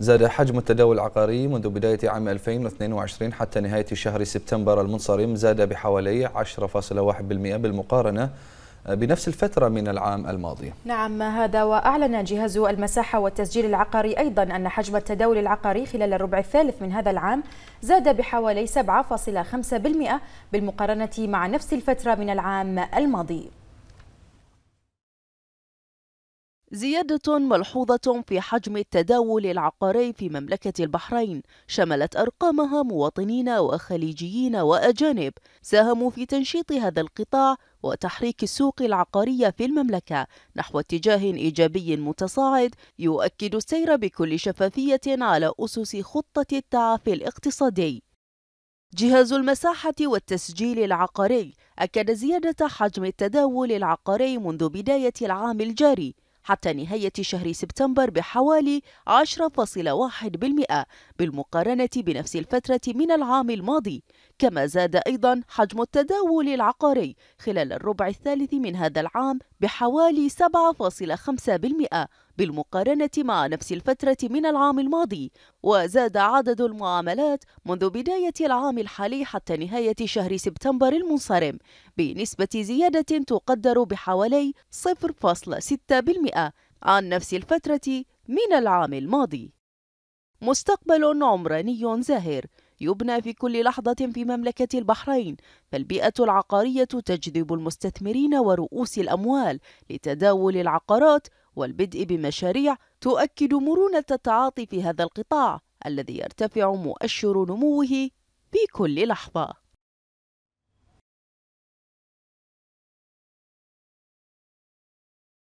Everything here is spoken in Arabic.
زاد حجم التداول العقاري منذ بداية عام 2022 حتى نهاية شهر سبتمبر المنصرم زاد بحوالي 10.1% بالمقارنة آه، بنفس الفترة من العام الماضي نعم هذا وأعلن جهاز المساحة والتسجيل العقاري أيضا أن حجم التداول العقاري خلال الربع الثالث من هذا العام زاد بحوالي 7.5% بالمقارنة مع نفس الفترة من العام الماضي زيادة ملحوظة في حجم التداول العقاري في مملكة البحرين شملت أرقامها مواطنين وخليجيين وأجانب ساهموا في تنشيط هذا القطاع وتحريك السوق العقارية في المملكة نحو اتجاه إيجابي متصاعد يؤكد السير بكل شفافية على أسس خطة التعافي الاقتصادي جهاز المساحة والتسجيل العقاري أكد زيادة حجم التداول العقاري منذ بداية العام الجاري حتى نهاية شهر سبتمبر بحوالي 10.1% بالمقارنة بنفس الفترة من العام الماضي كما زاد أيضا حجم التداول العقاري خلال الربع الثالث من هذا العام بحوالي 7.5% بالمقارنة مع نفس الفترة من العام الماضي وزاد عدد المعاملات منذ بداية العام الحالي حتى نهاية شهر سبتمبر المنصرم بنسبة زيادة تقدر بحوالي 0.6% عن نفس الفترة من العام الماضي مستقبل عمراني زاهر يبنى في كل لحظة في مملكة البحرين فالبيئة العقارية تجذب المستثمرين ورؤوس الأموال لتداول العقارات والبدء بمشاريع تؤكد مرونة التعاطي في هذا القطاع الذي يرتفع مؤشر نموه في كل لحظة